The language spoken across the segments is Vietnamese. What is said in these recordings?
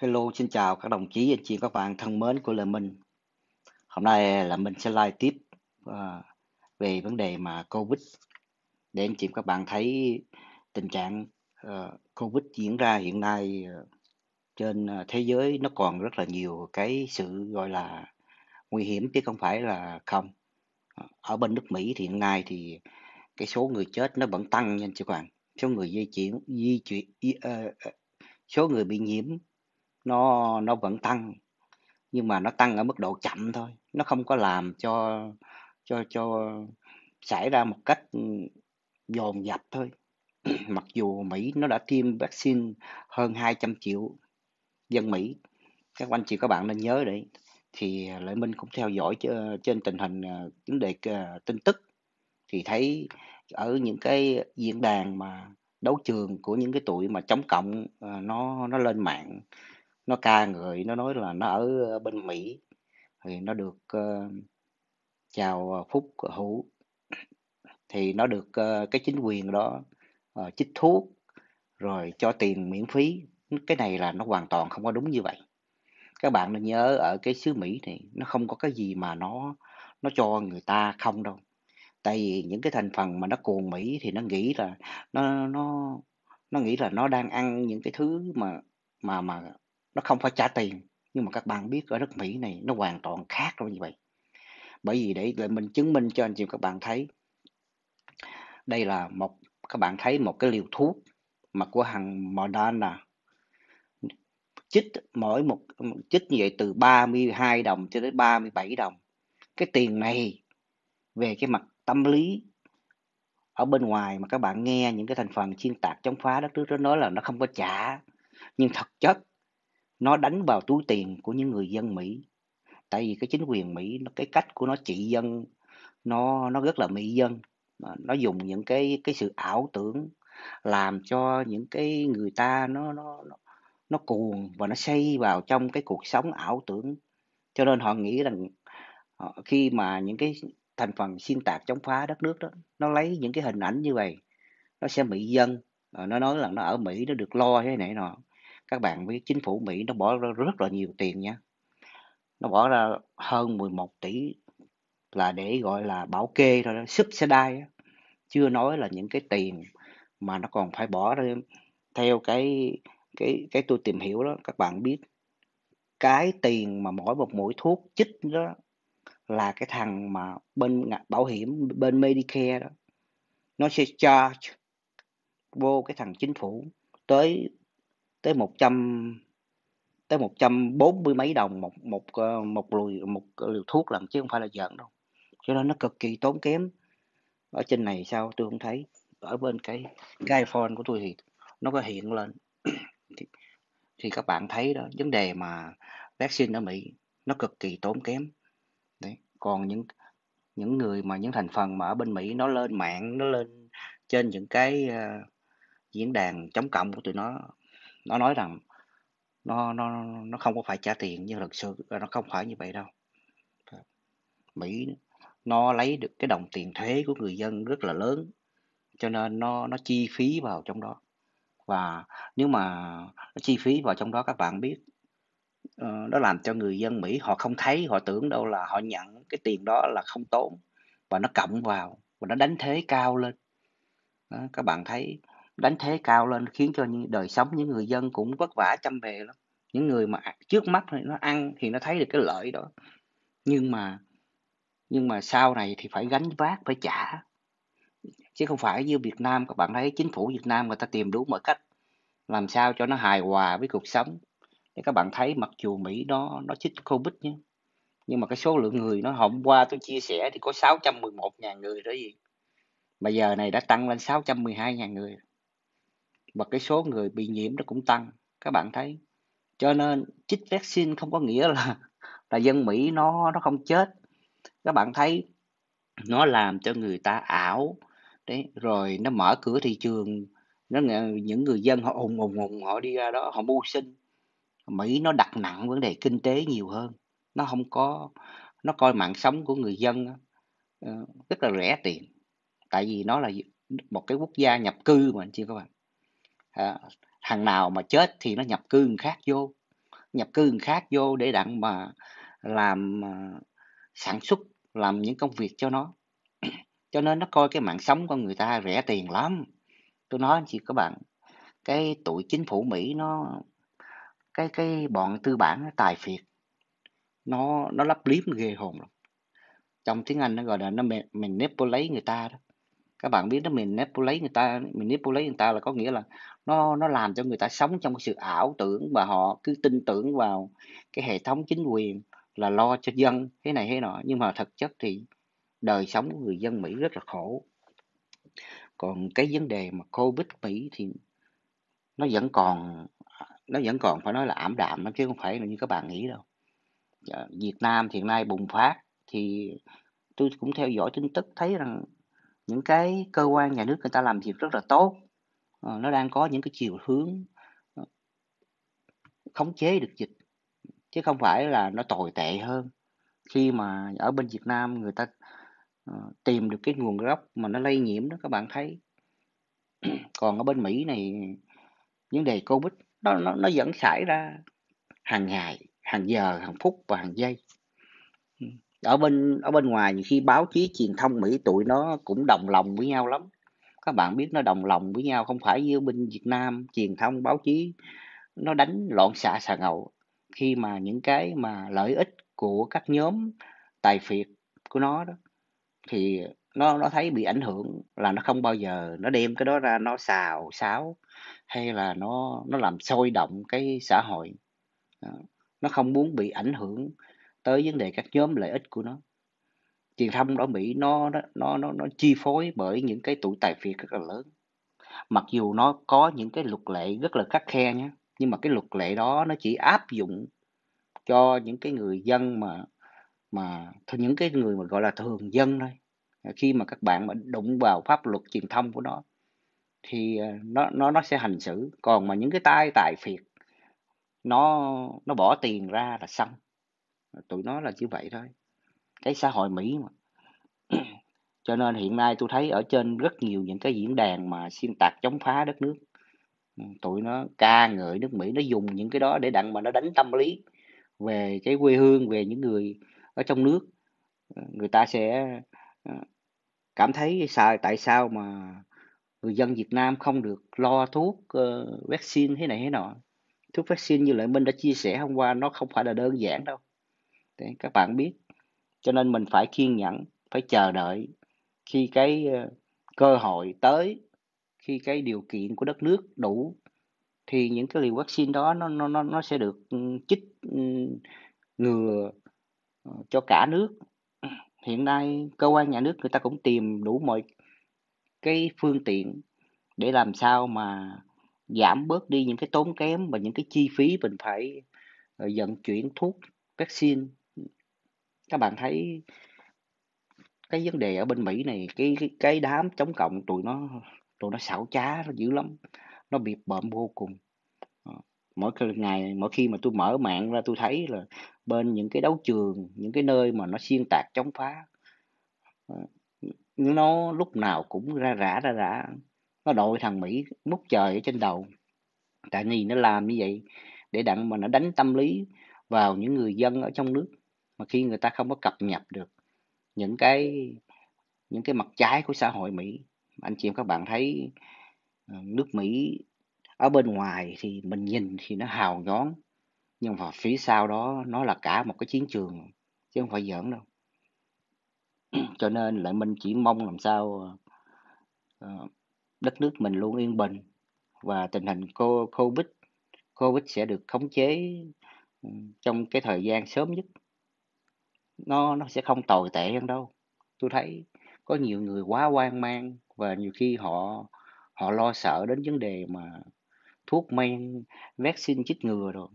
Hello, xin chào các đồng chí, anh chị các bạn thân mến của Lê Minh. Hôm nay là mình sẽ live tiếp à, về vấn đề mà Covid để anh chị các bạn thấy tình trạng à, Covid diễn ra hiện nay à, trên thế giới nó còn rất là nhiều cái sự gọi là nguy hiểm chứ không phải là không. Ở bên nước Mỹ thì hiện nay thì cái số người chết nó vẫn tăng nha anh chị các bạn. Số người di chuyển di chuyển số người bị nhiễm nó nó vẫn tăng nhưng mà nó tăng ở mức độ chậm thôi nó không có làm cho cho cho xảy ra một cách ừ, dồn dập thôi mặc dù Mỹ nó đã tiêm vaccine hơn 200 triệu dân Mỹ các anh chị các bạn nên nhớ đấy thì lợi Minh cũng theo dõi trên tình hình ờ, vấn đề ờ, tin tức thì thấy ở những cái diễn đàn mà đấu trường của những cái tuổi mà chống cộng ờ, nó nó lên mạng nó ca người nó nói là nó ở bên Mỹ thì nó được uh, chào ờ, Phúc Hữu thì nó được uh, cái chính quyền đó uh, chích thuốc rồi cho tiền miễn phí cái này là nó hoàn toàn không có đúng như vậy các bạn nên nhớ ở cái xứ Mỹ này nó không có cái gì mà nó nó cho người ta không đâu tại vì những cái thành phần mà nó cuồng Mỹ thì nó nghĩ là nó nó nó nghĩ là nó đang ăn những cái thứ mà mà mà nó không phải trả tiền nhưng mà các bạn biết ở nước Mỹ này nó hoàn toàn khác rồi như vậy bởi vì để, để mình chứng minh cho anh chị các bạn thấy đây là một các bạn thấy một cái liều thuốc mà của hàng Moderna chích mỗi một chích như vậy từ 32 đồng cho đến 37 đồng cái tiền này về cái mặt tâm lý ở bên ngoài mà các bạn nghe những cái thành phần xuyên tạc chống phá đất nước đó nói là nó không có trả nhưng thực chất nó đánh vào túi tiền của những người dân Mỹ. Tại vì cái chính quyền Mỹ nó cái cách của nó trị dân nó nó rất là mỹ dân, nó dùng những cái cái sự ảo tưởng làm cho những cái người ta nó nó nó cuồng và nó xây vào trong cái cuộc sống ảo tưởng. Cho nên họ nghĩ rằng ờ, khi mà những cái thành phần xuyên tạc chống phá đất nước đó nó lấy những cái hình ảnh như vậy nó sẽ mỹ dân ờ, nó nói là nó ở mỹ nó được lo thế này nọ các bạn biết chính phủ Mỹ nó bỏ ra rất là nhiều tiền nha nó bỏ ra hơn 11 tỷ là để gọi là bảo kê rồi subsidy chưa nói là những cái tiền mà nó còn phải bỏ ra theo cái cái cái tôi tìm hiểu đó các bạn biết cái tiền mà mỗi một mũi thuốc chích đó là cái thằng mà bên bảo hiểm bên Medicare đó nó sẽ charge vô cái thằng chính phủ tới tới 100 tới 140 mấy đồng một một ờ, một lùi một liều thuốc lần chứ không phải là giận đâu cho nên nó cực kỳ tốn kém ở trên này sao tôi không thấy ở bên cái cái iPhone của tôi thì nó có hiện lên thì, thì các bạn thấy đó vấn đề mà vaccine ở Mỹ nó cực kỳ tốn kém đấy còn những những người mà những thành phần mà ở bên Mỹ nó lên mạng nó lên trên những cái uh, diễn đàn chống cộng của tụi nó nó nói rằng nó nó nó không có phải trả tiền nhưng thực sự nó không phải như vậy đâu mỹ nó lấy được cái đồng tiền thuế của người dân rất là lớn cho nên nó nó chi phí vào trong đó và nếu mà nó chi phí vào trong đó các bạn biết ờ, nó làm cho người dân Mỹ họ không thấy họ tưởng đâu là họ nhận cái tiền đó là không tốn và nó cộng vào và nó đánh thế cao lên đó, các bạn thấy đánh thế cao lên khiến cho những đời sống những người dân cũng vất vả chăm bề lắm những người mà trước mắt thì nó ăn thì nó thấy được cái lợi đó nhưng mà nhưng mà sau này thì phải gánh vác phải trả chứ không phải như Việt Nam các bạn thấy chính phủ Việt Nam người ta tìm đủ mọi cách làm sao cho nó hài hòa với cuộc sống để các bạn thấy mặc dù Mỹ nó nó chích Covid nhé nhưng mà cái số lượng người nó hôm qua tôi chia sẻ thì có 611.000 người đó gì mà giờ này đã tăng lên 612.000 người và cái số người bị nhiễm nó cũng tăng các bạn thấy cho nên chích vaccine không có nghĩa là là dân Mỹ nó nó không chết các bạn thấy nó làm cho người ta ảo đấy rồi nó mở cửa thị trường nó những người dân họ ùng ùng ùng họ đi ra đó họ mưu sinh Mỹ nó đặt nặng vấn đề kinh tế nhiều hơn nó không có nó coi mạng sống của người dân ờ, rất là rẻ tiền tại vì nó là một cái quốc gia nhập cư mà anh chị các bạn à, thằng nào mà chết thì nó nhập cư người khác vô nhập cư người khác vô để đặng mà làm uh, sản xuất làm những công việc cho nó cho nên nó coi cái mạng sống của người ta rẻ tiền lắm tôi nói anh chị các bạn cái tụi chính phủ mỹ nó cái cái bọn tư bản nó tài phiệt nó nó lấp liếm ghê hồn lắm trong tiếng anh nó gọi là nó mình, mình lấy người ta đó các bạn biết đó mình manipulate người ta mình manipulate người ta là có nghĩa là nó nó làm cho người ta sống trong sự ảo tưởng và họ cứ tin tưởng vào cái hệ thống chính quyền là lo cho dân thế này thế nọ nhưng mà thực chất thì đời sống của người dân Mỹ rất là khổ còn cái vấn đề mà covid Mỹ thì nó vẫn còn nó vẫn còn phải nói là ảm đạm chứ không phải là như các bạn nghĩ đâu dạ, Việt Nam hiện nay bùng phát thì tôi cũng theo dõi tin tức thấy rằng những cái cơ quan nhà nước người ta làm việc rất là tốt ờ, nó đang có những cái chiều hướng ờ, khống chế được dịch chứ không phải là nó tồi tệ hơn khi mà ở bên Việt Nam người ta ờ, tìm được cái nguồn gốc mà nó lây nhiễm đó các bạn thấy còn ở bên Mỹ này vấn đề Covid nó, nó, nó vẫn xảy ra hàng ngày hàng giờ hàng phút và hàng giây ở bên ở bên ngoài nhiều khi báo chí truyền thông Mỹ tụi nó cũng đồng lòng với nhau lắm các bạn biết nó đồng lòng với nhau không phải như bên Việt Nam truyền thông báo chí nó đánh loạn xạ xà ngầu khi mà những cái mà lợi ích của các nhóm tài phiệt của nó đó thì nó nó thấy bị ảnh hưởng là nó không bao giờ nó đem cái đó ra nó xào xáo hay là nó nó làm sôi động cái xã hội nó không muốn bị ảnh hưởng tới vấn đề các nhóm lợi ích của nó truyền thông ở Mỹ nó nó nó nó chi phối bởi những cái tụ tài phiệt rất là lớn mặc dù nó có những cái luật lệ rất là khắc khe nhé nhưng mà cái luật lệ đó nó chỉ áp dụng cho những cái người dân mà mà những cái người mà gọi là thường dân thôi à, khi mà các bạn mà đụng vào pháp luật truyền thông của nó thì à, nó nó nó sẽ hành xử còn mà những cái tai tài phiệt nó nó bỏ tiền ra là xong tụi nó là như vậy thôi cái xã hội mỹ mà cho nên hiện nay tôi thấy ở trên rất nhiều những cái diễn đàn mà xuyên tạc chống phá đất nước ừ, tụi nó ca ngợi nước mỹ nó dùng những cái đó để đặng mà nó đánh tâm lý về cái quê hương về những người ở trong nước ừ, người ta sẽ ờ, cảm thấy sao tại sao mà người dân Việt Nam không được lo thuốc uh, vaccine thế này thế nọ thuốc vaccine như lại Minh đã chia sẻ hôm qua nó không phải là đơn giản đâu Đấy, các bạn biết cho nên mình phải kiên nhẫn phải chờ đợi khi cái ờ, cơ hội tới khi cái điều kiện của đất nước đủ thì những cái liều vaccine đó nó nó nó nó sẽ được ừ, chích ừ, ngừa ờ, cho cả nước hiện nay cơ quan nhà nước người ta cũng tìm đủ mọi cái phương tiện để làm sao mà giảm bớt đi những cái tốn kém và những cái chi phí mình phải ờ, vận chuyển thuốc vaccine các bạn thấy cái vấn đề ở bên Mỹ này cái cái, cái đám chống cộng tụi nó tụi nó xảo trá nó dữ lắm nó bị bợm vô cùng ờ, mỗi ngày mỗi khi mà tôi mở mạng ra tôi thấy là bên những cái đấu trường những cái nơi mà nó xuyên tạc chống phá ờ, nó lúc nào cũng ra rã ra rã nó đội thằng Mỹ mút trời ở trên đầu tại vì nó làm như vậy để đặng mà nó đánh tâm lý vào những người dân ở trong nước mà khi người ta không có cập nhật được những cái những cái mặt trái của xã hội Mỹ anh chị em các bạn thấy ờ, nước Mỹ ở bên ngoài thì mình nhìn thì nó hào nhoáng nhưng mà phía sau đó nó là cả một cái chiến trường chứ không phải giỡn đâu cho nên lại mình chỉ mong làm sao ờ, đất nước mình luôn yên bình và tình hình covid covid sẽ được khống chế ừ, trong cái thời gian sớm nhất nó nó sẽ không tồi tệ hơn đâu tôi thấy có nhiều người quá hoang mang và nhiều khi họ họ lo sợ đến vấn đề mà thuốc men vaccine chích ngừa rồi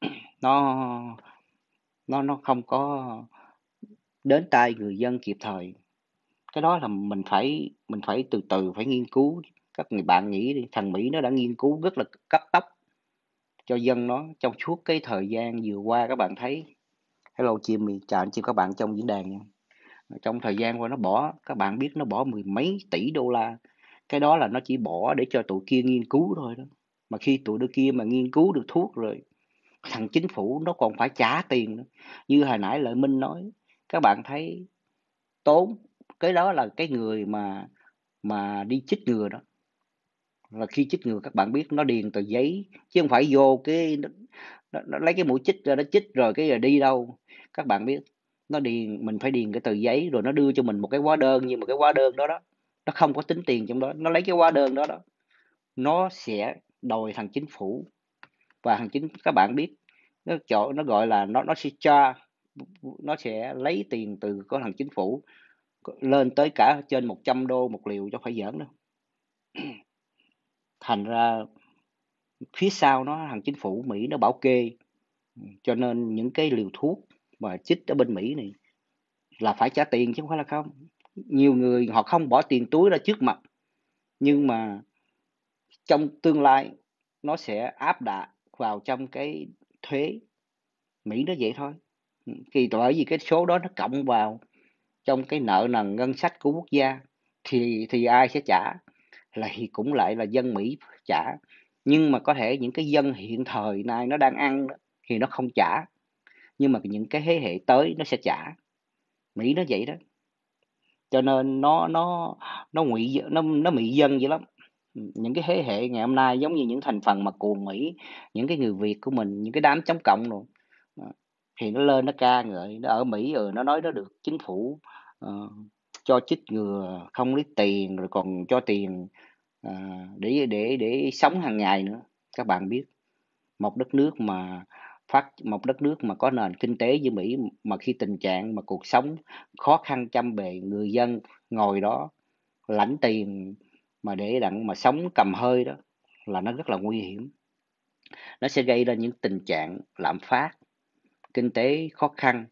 nó nó nó không có đến tay người dân kịp thời cái đó là mình phải mình phải từ từ phải nghiên cứu các người bạn nghĩ đi thằng mỹ nó đã nghiên cứu rất là cấp tốc cho dân nó trong suốt cái thời gian vừa qua các bạn thấy hello chim chào anh chim các bạn trong diễn đàn nha trong thời gian qua nó bỏ các bạn biết nó bỏ mười mấy tỷ đô la cái đó là nó chỉ bỏ để cho tụi kia nghiên cứu thôi đó mà khi tụi đứa kia mà nghiên cứu được thuốc rồi thằng chính phủ nó còn phải trả tiền nữa như hồi nãy lợi minh nói các bạn thấy tốn cái đó là cái người mà mà đi chích ngừa đó là khi chích ngừa các bạn biết nó điền tờ giấy chứ không phải vô cái nó, nó, nó lấy cái mũi chích ra nó chích rồi cái rồi đi đâu các bạn biết nó điền mình phải điền cái tờ giấy rồi nó đưa cho mình một cái hóa đơn nhưng mà cái hóa đơn đó đó nó không có tính tiền trong đó nó lấy cái hóa đơn đó đó nó sẽ đòi thằng chính phủ và thằng chính các bạn biết nó chỗ nó gọi là nó nó sẽ cho nó sẽ lấy tiền từ có thằng chính phủ lên tới cả trên 100 đô một liều cho phải giỡn đâu thành ra phía sau nó thằng chính phủ Mỹ nó bảo kê cho nên những cái liều thuốc mà chích ở bên Mỹ này là phải trả tiền chứ không phải là không nhiều người họ không bỏ tiền túi ra trước mặt nhưng mà trong tương lai nó sẽ áp đặt vào trong cái thuế Mỹ nó vậy thôi kỳ bởi vì cái số đó nó cộng vào trong cái nợ nần ngân sách của quốc gia thì thì ai sẽ trả là thì cũng lại là dân Mỹ trả nhưng mà có thể những cái dân hiện thời này nó đang ăn thì nó không trả nhưng mà những cái thế hệ tới nó sẽ trả mỹ nó vậy đó cho nên nó nó nó ngụy nó nó mỹ dân dữ lắm những cái thế hệ ngày hôm nay giống như những thành phần mà cuồng mỹ những cái người việt của mình những cái đám chống cộng rồi thì nó lên nó ca ngợi nó ở mỹ rồi nó nói nó được chính phủ uh, cho chích ngừa không lấy tiền rồi còn cho tiền uh, để để để sống hàng ngày nữa các bạn biết một đất nước mà phát một đất nước mà có nền kinh tế như Mỹ mà khi tình trạng mà cuộc sống khó khăn chăm bề người dân ngồi đó lãnh tiền mà để đặng mà sống cầm hơi đó là nó rất là nguy hiểm nó sẽ gây ra những tình trạng lạm phát kinh tế khó khăn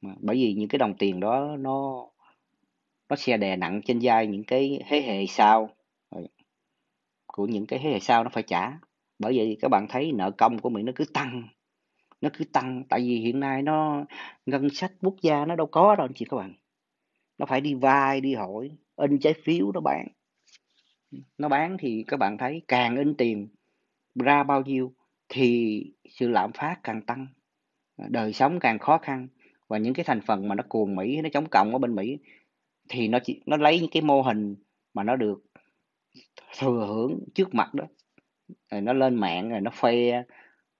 bởi vì những cái đồng tiền đó nó nó sẽ đè nặng trên vai những cái thế hệ sau của những cái thế hệ sau nó phải trả bởi vậy các bạn thấy nợ công của mỹ nó cứ tăng nó cứ tăng tại vì hiện nay nó ngân sách quốc gia nó đâu có đâu anh chị các bạn nó phải đi vay đi hỏi in trái phiếu nó bán nó bán thì các bạn thấy càng in tiền ra bao nhiêu thì sự lạm phát càng tăng đời sống càng khó khăn và những cái thành phần mà nó cuồng Mỹ nó chống cộng ở bên Mỹ thì nó chỉ, nó lấy những cái mô hình mà nó được thừa hưởng trước mặt đó rồi nó lên mạng rồi nó phê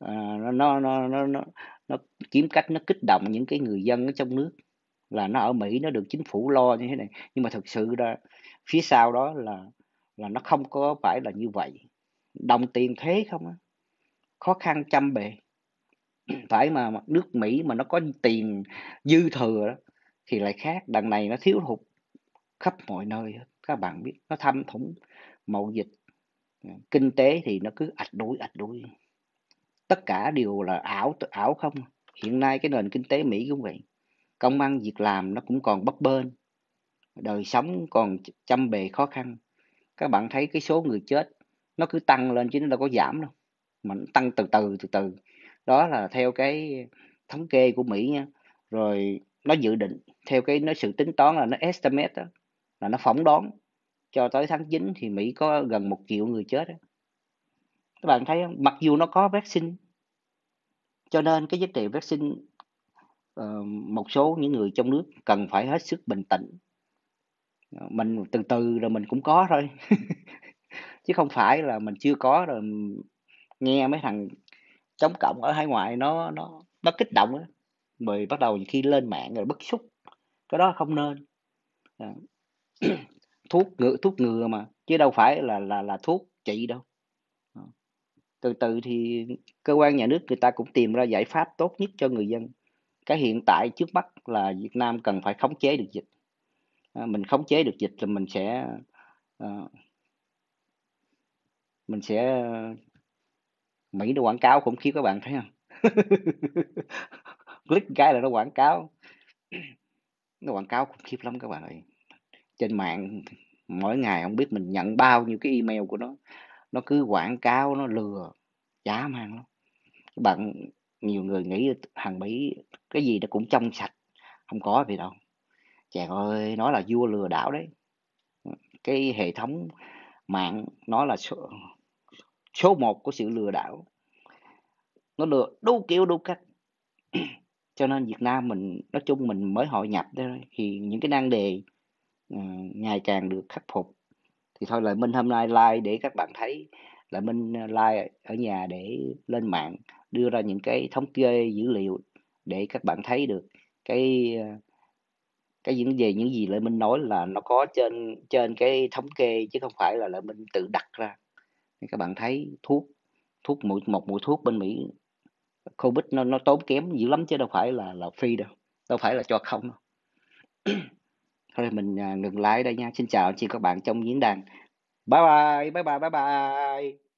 à, nó, nó nó nó nó kiếm cách nó kích động những cái người dân ở trong nước là nó ở Mỹ nó được chính phủ lo như thế này nhưng mà thực sự ra phía sau đó là là nó không có phải là như vậy đồng tiền thế không á khó khăn trăm bề phải mà nước Mỹ mà nó có tiền dư thừa đó, thì lại khác đằng này nó thiếu hụt khắp mọi nơi các bạn biết nó thâm thủng mậu dịch kinh tế thì nó cứ ạch đuổi ạch đuổi tất cả đều là ảo ảo không hiện nay cái nền kinh tế mỹ cũng vậy công ăn việc làm nó cũng còn bấp bênh đời sống còn chăm bề khó khăn các bạn thấy cái số người chết nó cứ tăng lên chứ nó đâu có giảm đâu mà nó tăng từ từ từ từ đó là theo cái thống kê của mỹ nha rồi nó dự định theo cái nó sự tính toán là nó estimate đó, là nó phỏng đoán cho tới tháng 9 thì mỹ có gần một triệu người chết đó các bạn thấy không mặc dù nó có vaccine cho nên cái giá trị vaccine ờ, một số những người trong nước cần phải hết sức bình tĩnh ờ, mình từ từ rồi mình cũng có thôi chứ không phải là mình chưa có rồi nghe mấy thằng chống cộng ở hải ngoại nó nó nó kích động á rồi bắt đầu khi lên mạng rồi bức xúc cái đó không nên ờ, thuốc ngừa thuốc ngừa mà chứ đâu phải là là là thuốc trị đâu từ từ thì cơ quan nhà nước người ta cũng tìm ra giải pháp tốt nhất cho người dân cái hiện tại trước mắt là Việt Nam cần phải khống chế được dịch à, mình khống chế được dịch là mình sẽ à, mình sẽ Mỹ nó quảng cáo khủng khiếp các bạn thấy không click cái là nó quảng cáo nó quảng cáo khủng khiếp lắm các bạn ơi trên mạng mỗi ngày không biết mình nhận bao nhiêu cái email của nó nó cứ quảng cáo nó lừa giá mang lắm bạn nhiều người nghĩ thằng mỹ cái gì nó cũng trong sạch không có gì đâu chàng ơi nó là vua lừa đảo đấy cái hệ thống mạng nó là số, số một của sự lừa đảo nó lừa đủ kiểu đủ cách cho nên Việt Nam mình nói chung mình mới hội nhập đó thì những cái nan đề ờ, ngày càng được khắc phục thì thôi là minh hôm nay like để các bạn thấy là minh ờ, like ở nhà để lên mạng đưa ra những cái thống kê dữ liệu để các bạn thấy được cái ờ, cái những về những gì lợi minh nói là nó có trên trên cái thống kê chứ không phải là lợi minh tự đặt ra các bạn thấy thuốc thuốc mũi một mũi thuốc bên mỹ covid nó nó tốn kém dữ lắm chứ đâu phải là là phi đâu đâu phải là cho không đâu thôi mình à, ngừng lái đây nha xin chào anh chị các bạn trong diễn đàn bye bye bye bye bye bye